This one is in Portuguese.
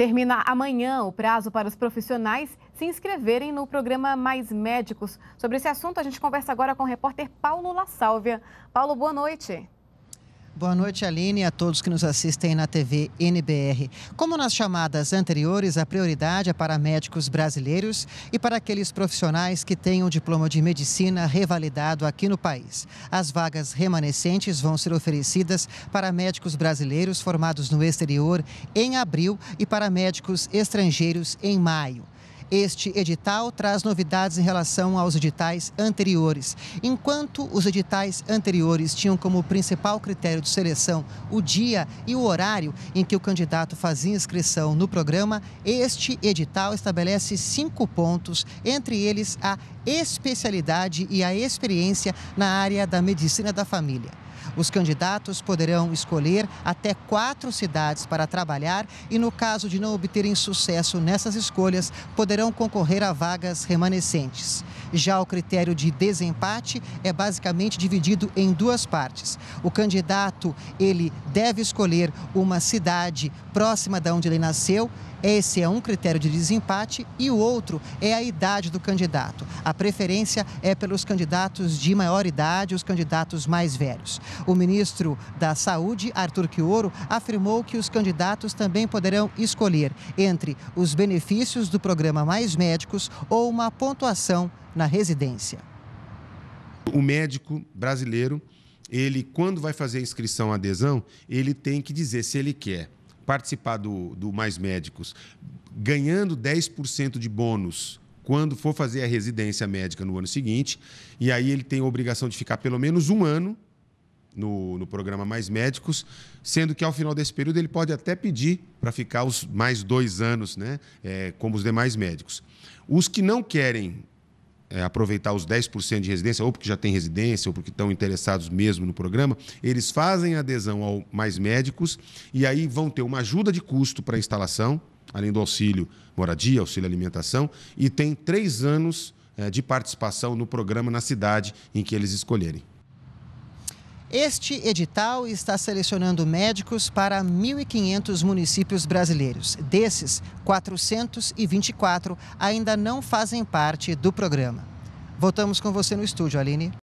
Termina amanhã o prazo para os profissionais se inscreverem no programa Mais Médicos. Sobre esse assunto, a gente conversa agora com o repórter Paulo La Sálvia. Paulo, boa noite. Boa noite, Aline, e a todos que nos assistem na TV NBR. Como nas chamadas anteriores, a prioridade é para médicos brasileiros e para aqueles profissionais que tenham diploma de medicina revalidado aqui no país. As vagas remanescentes vão ser oferecidas para médicos brasileiros formados no exterior em abril e para médicos estrangeiros em maio. Este edital traz novidades em relação aos editais anteriores. Enquanto os editais anteriores tinham como principal critério de seleção o dia e o horário em que o candidato fazia inscrição no programa, este edital estabelece cinco pontos, entre eles a especialidade e a experiência na área da medicina da família. Os candidatos poderão escolher até quatro cidades para trabalhar e, no caso de não obterem sucesso nessas escolhas, poderão poderão concorrer a vagas remanescentes. Já o critério de desempate é basicamente dividido em duas partes. O candidato, ele deve escolher uma cidade próxima da onde ele nasceu esse é um critério de desempate e o outro é a idade do candidato. A preferência é pelos candidatos de maior idade, os candidatos mais velhos. O ministro da Saúde, Arthur Quioro, afirmou que os candidatos também poderão escolher entre os benefícios do programa mais médicos ou uma pontuação na residência. O médico brasileiro, ele quando vai fazer a inscrição, à adesão, ele tem que dizer se ele quer participar do, do Mais Médicos ganhando 10% de bônus quando for fazer a residência médica no ano seguinte, e aí ele tem a obrigação de ficar pelo menos um ano no, no programa Mais Médicos, sendo que ao final desse período ele pode até pedir para ficar os mais dois anos, né, é, como os demais médicos. Os que não querem é, aproveitar os 10% de residência, ou porque já tem residência, ou porque estão interessados mesmo no programa, eles fazem adesão ao Mais Médicos e aí vão ter uma ajuda de custo para a instalação, além do auxílio moradia, auxílio alimentação, e tem três anos é, de participação no programa na cidade em que eles escolherem. Este edital está selecionando médicos para 1.500 municípios brasileiros. Desses, 424 ainda não fazem parte do programa. Voltamos com você no estúdio, Aline.